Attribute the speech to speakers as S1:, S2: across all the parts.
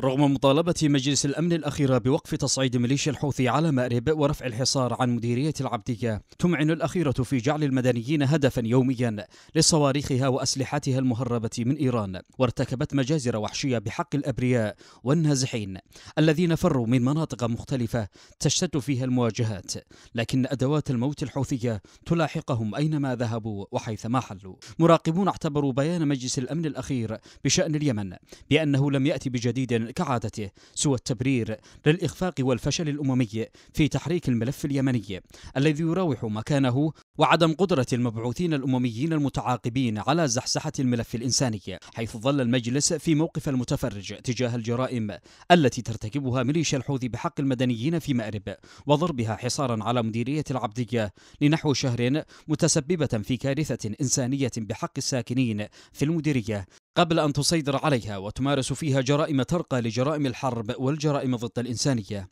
S1: رغم مطالبة مجلس الأمن الأخيرة بوقف تصعيد ميليشيا الحوثي على مأرب ورفع الحصار عن مديرية العبدية تمعن الأخيرة في جعل المدنيين هدفا يوميا لصواريخها وأسلحتها المهربة من إيران وارتكبت مجازر وحشية بحق الأبرياء والنازحين الذين فروا من مناطق مختلفة تشتد فيها المواجهات لكن أدوات الموت الحوثية تلاحقهم أينما ذهبوا وحيثما حلوا مراقبون اعتبروا بيان مجلس الأمن الأخير بشأن اليمن بأنه لم يأتي بجديد كعادته سوى التبرير للإخفاق والفشل الأممي في تحريك الملف اليمني الذي يراوح مكانه وعدم قدرة المبعوثين الأمميين المتعاقبين على زحزحة الملف الإنساني حيث ظل المجلس في موقف المتفرج تجاه الجرائم التي ترتكبها ميليشيا الحوثي بحق المدنيين في مأرب وضربها حصارا على مديرية العبدية لنحو شهر متسببة في كارثة إنسانية بحق الساكنين في المديرية قبل أن تسيطر عليها وتمارس فيها جرائم ترقى لجرائم الحرب والجرائم ضد الإنسانية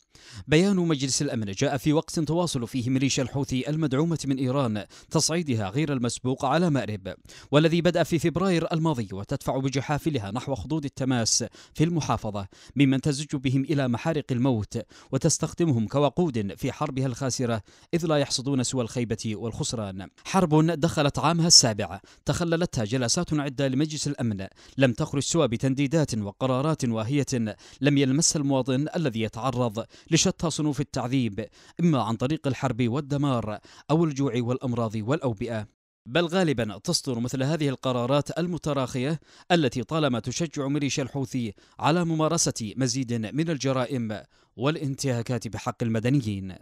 S1: بيان مجلس الأمن جاء في وقت تواصل فيه ميليشيا الحوثي المدعومة من إيران تصعيدها غير المسبوق على مأرب والذي بدأ في فبراير الماضي وتدفع بجحافلها نحو خطوط التماس في المحافظة ممن تزج بهم إلى محارق الموت وتستخدمهم كوقود في حربها الخاسرة إذ لا يحصدون سوى الخيبة والخسران حرب دخلت عامها السابع تخللتها جلسات عدة لمجلس الأمن لم تخرج سوى بتنديدات وقرارات واهية لم يلمسها المواطن الذي يتعرض لشتى صنوف التعذيب إما عن طريق الحرب والدمار أو الجوع والأمراض والأوبئة بل غالبا تصدر مثل هذه القرارات المتراخيه التي طالما تشجع ميليشيا الحوثي على ممارسه مزيد من الجرائم والانتهاكات بحق المدنيين.